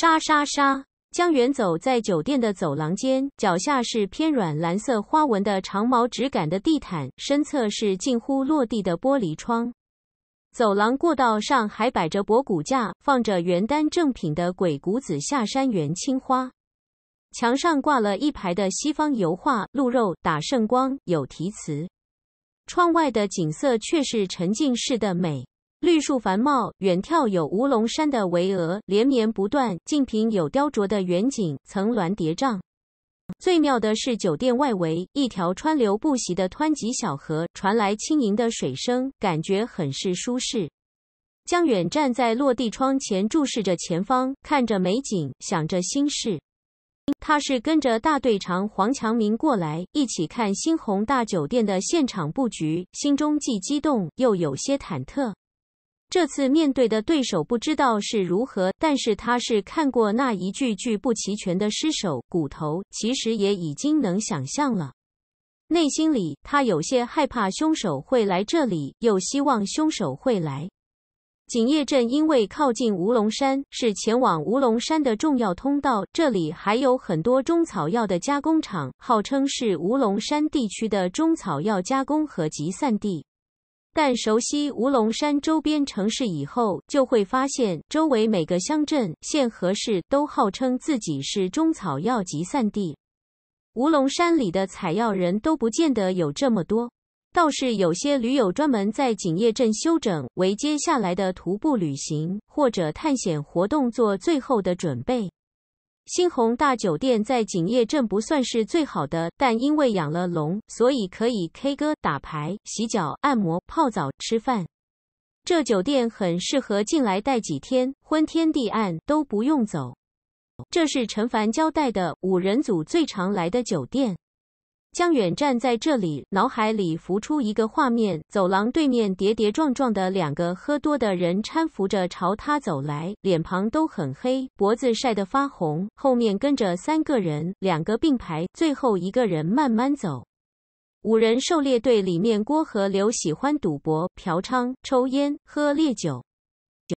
沙沙沙，江远走在酒店的走廊间，脚下是偏软、蓝色花纹的长毛质感的地毯，身侧是近乎落地的玻璃窗。走廊过道上还摆着博古架，放着原单正品的《鬼谷子下山》元青花，墙上挂了一排的西方油画，《鹿肉打圣光》有题词。窗外的景色却是沉浸式的美。绿树繁茂，远眺有乌龙山的巍峨连绵不断；近平有雕琢的远景层峦叠嶂。最妙的是酒店外围一条川流不息的湍急小河，传来轻盈的水声，感觉很是舒适。江远站在落地窗前注视着前方，看着美景，想着心事。他是跟着大队长黄强明过来，一起看新鸿大酒店的现场布局，心中既激动又有些忐忑。这次面对的对手不知道是如何，但是他是看过那一具具不齐全的尸首骨头，其实也已经能想象了。内心里他有些害怕凶手会来这里，又希望凶手会来。景叶镇因为靠近乌龙山，是前往乌龙山的重要通道，这里还有很多中草药的加工厂，号称是乌龙山地区的中草药加工和集散地。但熟悉乌龙山周边城市以后，就会发现周围每个乡镇、县和市都号称自己是中草药集散地。乌龙山里的采药人都不见得有这么多，倒是有些驴友专门在景叶镇休整，为接下来的徒步旅行或者探险活动做最后的准备。新鸿大酒店在锦业镇不算是最好的，但因为养了龙，所以可以 K 歌、打牌、洗脚、按摩、泡澡、吃饭。这酒店很适合进来待几天，昏天地暗都不用走。这是陈凡交代的五人组最常来的酒店。江远站在这里，脑海里浮出一个画面：走廊对面跌跌撞撞的两个喝多的人搀扶着朝他走来，脸庞都很黑，脖子晒得发红，后面跟着三个人，两个并排，最后一个人慢慢走。五人狩猎队里面，郭和刘喜欢赌博、嫖娼、抽烟、喝烈酒。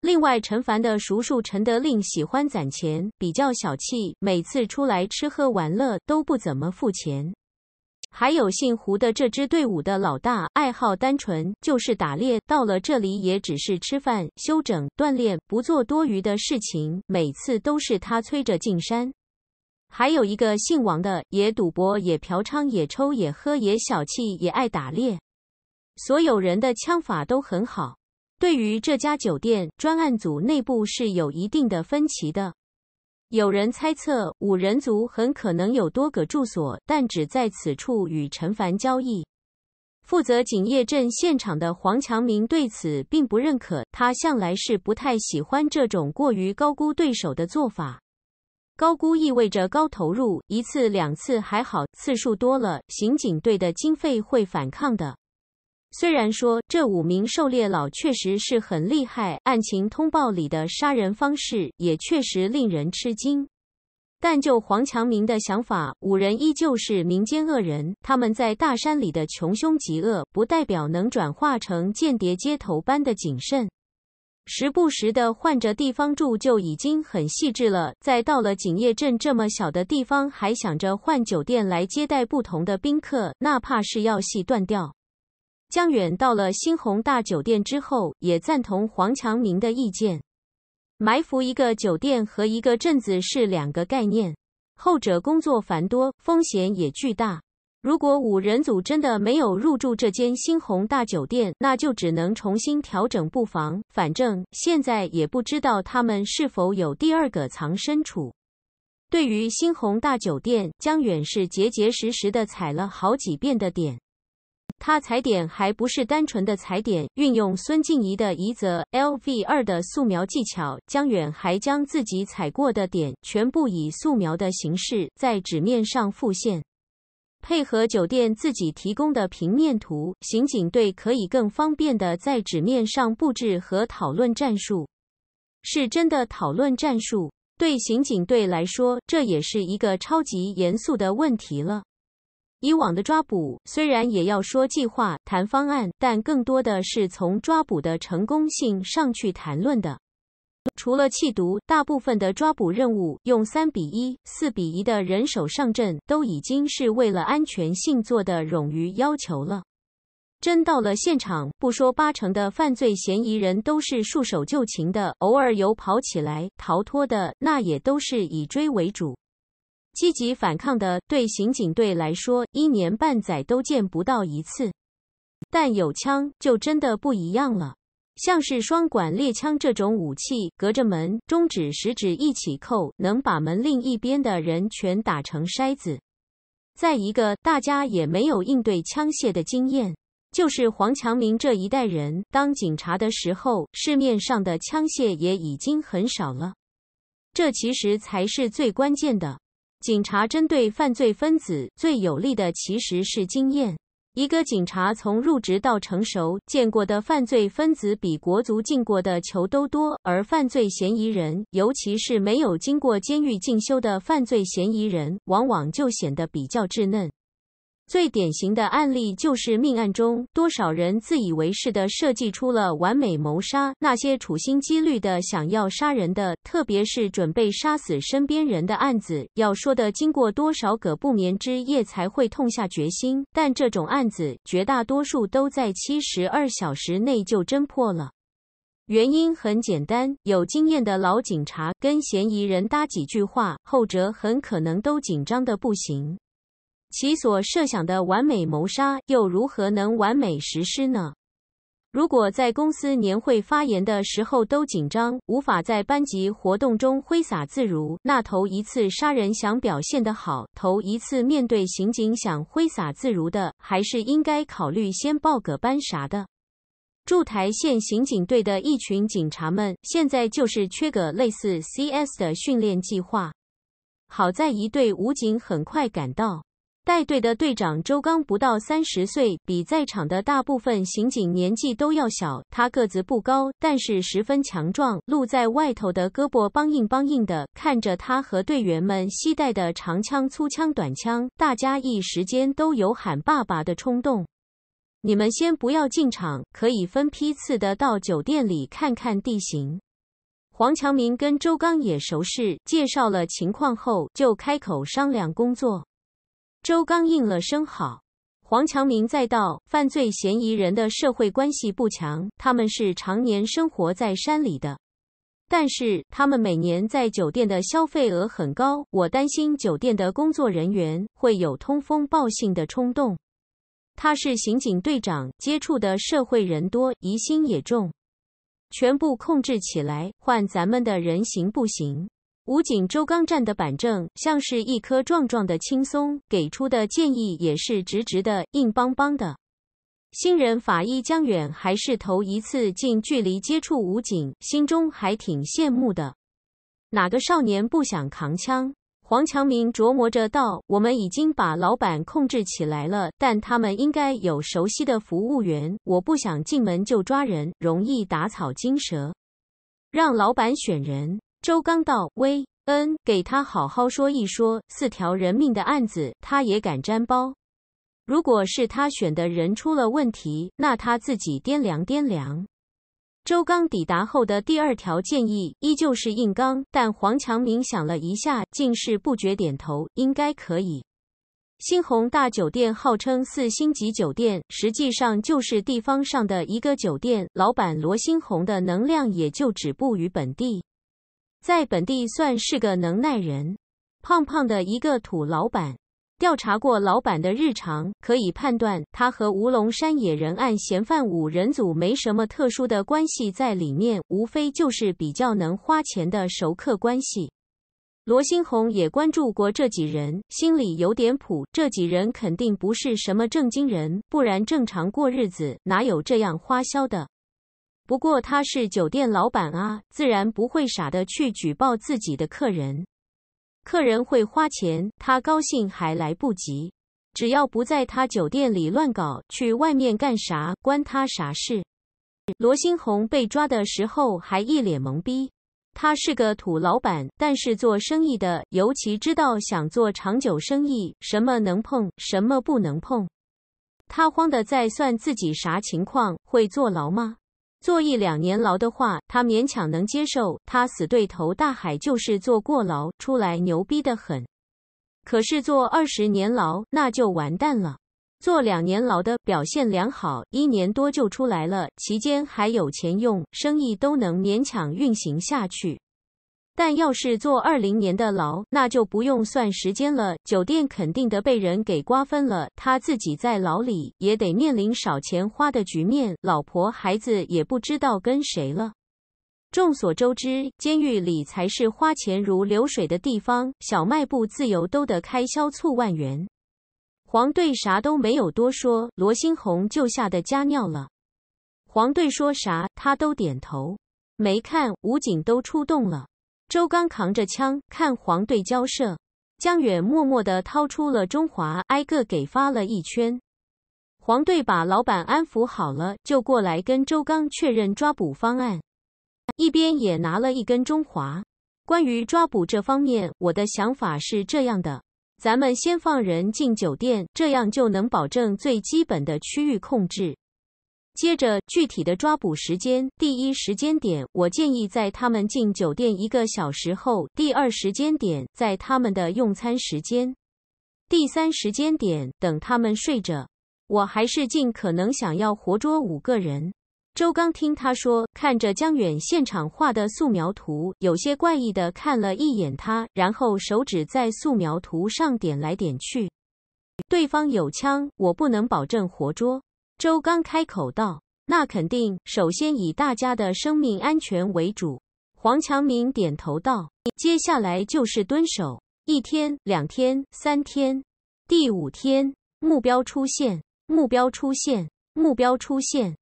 另外，陈凡的叔叔陈德令喜欢攒钱，比较小气，每次出来吃喝玩乐都不怎么付钱。还有姓胡的这支队伍的老大，爱好单纯，就是打猎，到了这里也只是吃饭、休整、锻炼，不做多余的事情。每次都是他催着进山。还有一个姓王的，也赌博、也嫖娼、也抽、也喝、也小气、也爱打猎。所有人的枪法都很好。对于这家酒店，专案组内部是有一定的分歧的。有人猜测五人组很可能有多个住所，但只在此处与陈凡交易。负责锦业镇现场的黄强明对此并不认可，他向来是不太喜欢这种过于高估对手的做法。高估意味着高投入，一次两次还好，次数多了，刑警队的经费会反抗的。虽然说这五名狩猎佬确实是很厉害，案情通报里的杀人方式也确实令人吃惊，但就黄强明的想法，五人依旧是民间恶人。他们在大山里的穷凶极恶，不代表能转化成间谍街头般的谨慎。时不时的换着地方住就已经很细致了，再到了景业镇这么小的地方，还想着换酒店来接待不同的宾客，那怕是要细断掉。江远到了新鸿大酒店之后，也赞同黄强明的意见。埋伏一个酒店和一个镇子是两个概念，后者工作繁多，风险也巨大。如果五人组真的没有入住这间新鸿大酒店，那就只能重新调整布防。反正现在也不知道他们是否有第二个藏身处。对于新鸿大酒店，江远是结结实实的踩了好几遍的点。他踩点还不是单纯的踩点，运用孙静怡的《一则 LV 二》的素描技巧，江远还将自己踩过的点全部以素描的形式在纸面上复现，配合酒店自己提供的平面图，刑警队可以更方便的在纸面上布置和讨论战术。是真的讨论战术，对刑警队来说，这也是一个超级严肃的问题了。以往的抓捕虽然也要说计划谈方案，但更多的是从抓捕的成功性上去谈论的。除了弃毒，大部分的抓捕任务用三比一、四比一的人手上阵，都已经是为了安全性做的冗余要求了。真到了现场，不说八成的犯罪嫌疑人都是束手就擒的，偶尔有跑起来逃脱的，那也都是以追为主。积极反抗的，对刑警队来说，一年半载都见不到一次。但有枪就真的不一样了，像是双管猎枪这种武器，隔着门，中指食指一起扣，能把门另一边的人全打成筛子。再一个，大家也没有应对枪械的经验，就是黄强明这一代人当警察的时候，市面上的枪械也已经很少了。这其实才是最关键的。警察针对犯罪分子最有利的，其实是经验。一个警察从入职到成熟，见过的犯罪分子比国足进过的球都多。而犯罪嫌疑人，尤其是没有经过监狱进修的犯罪嫌疑人，往往就显得比较稚嫩。最典型的案例就是命案中，多少人自以为是的设计出了完美谋杀？那些处心积虑的想要杀人的，特别是准备杀死身边人的案子，要说的经过多少个不眠之夜才会痛下决心？但这种案子绝大多数都在七十二小时内就侦破了。原因很简单，有经验的老警察跟嫌疑人搭几句话，后者很可能都紧张的不行。其所设想的完美谋杀又如何能完美实施呢？如果在公司年会发言的时候都紧张，无法在班级活动中挥洒自如，那头一次杀人想表现得好，头一次面对刑警想挥洒自如的，还是应该考虑先报个班啥的。驻台县刑警队的一群警察们现在就是缺个类似 CS 的训练计划。好在一队武警很快赶到。带队的队长周刚不到三十岁，比在场的大部分刑警年纪都要小。他个子不高，但是十分强壮，露在外头的胳膊梆硬梆硬的。看着他和队员们携带的长枪、粗枪、短枪，大家一时间都有喊爸爸的冲动。你们先不要进场，可以分批次的到酒店里看看地形。黄强明跟周刚也熟识，介绍了情况后，就开口商量工作。周刚应了声好。黄强明再道：“犯罪嫌疑人的社会关系不强，他们是常年生活在山里的，但是他们每年在酒店的消费额很高，我担心酒店的工作人员会有通风报信的冲动。他是刑警队长，接触的社会人多，疑心也重，全部控制起来，换咱们的人行不行？”武警周刚站的板正，像是一棵壮壮的青松。给出的建议也是直直的、硬邦邦的。新人法医江远还是头一次近距离接触武警，心中还挺羡慕的。哪个少年不想扛枪？黄强明琢磨着道：“我们已经把老板控制起来了，但他们应该有熟悉的服务员。我不想进门就抓人，容易打草惊蛇。让老板选人。”周刚道：“威恩，给他好好说一说，四条人命的案子，他也敢沾包。如果是他选的人出了问题，那他自己掂量掂量。”周刚抵达后的第二条建议依旧是硬刚，但黄强明想了一下，竟是不觉点头，应该可以。新鸿大酒店号称四星级酒店，实际上就是地方上的一个酒店，老板罗新鸿的能量也就止步于本地。在本地算是个能耐人，胖胖的一个土老板。调查过老板的日常，可以判断他和吴龙山野人案嫌犯五人组没什么特殊的关系在里面，无非就是比较能花钱的熟客关系。罗新红也关注过这几人，心里有点谱，这几人肯定不是什么正经人，不然正常过日子哪有这样花销的？不过他是酒店老板啊，自然不会傻的去举报自己的客人。客人会花钱，他高兴还来不及。只要不在他酒店里乱搞，去外面干啥关他啥事？罗新红被抓的时候还一脸懵逼。他是个土老板，但是做生意的尤其知道想做长久生意，什么能碰，什么不能碰。他慌的在算自己啥情况，会坐牢吗？做一两年牢的话，他勉强能接受。他死对头大海就是坐过牢出来，牛逼的很。可是做二十年牢，那就完蛋了。做两年牢的表现良好，一年多就出来了，期间还有钱用，生意都能勉强运行下去。但要是坐二零年的牢，那就不用算时间了。酒店肯定得被人给瓜分了，他自己在牢里也得面临少钱花的局面，老婆孩子也不知道跟谁了。众所周知，监狱里才是花钱如流水的地方，小卖部自由都得开销数万元。黄队啥都没有多说，罗新红就吓得加尿了。黄队说啥他都点头，没看武警都出动了。周刚扛着枪看黄队交涉，江远默默的掏出了中华，挨个给发了一圈。黄队把老板安抚好了，就过来跟周刚确认抓捕方案，一边也拿了一根中华。关于抓捕这方面，我的想法是这样的：咱们先放人进酒店，这样就能保证最基本的区域控制。接着，具体的抓捕时间，第一时间点，我建议在他们进酒店一个小时后；第二时间点，在他们的用餐时间；第三时间点，等他们睡着。我还是尽可能想要活捉五个人。周刚听他说，看着江远现场画的素描图，有些怪异的看了一眼他，然后手指在素描图上点来点去。对方有枪，我不能保证活捉。周刚开口道：“那肯定，首先以大家的生命安全为主。”黄强明点头道：“接下来就是蹲守，一天、两天、三天，第五天目标出现，目标出现，目标出现。”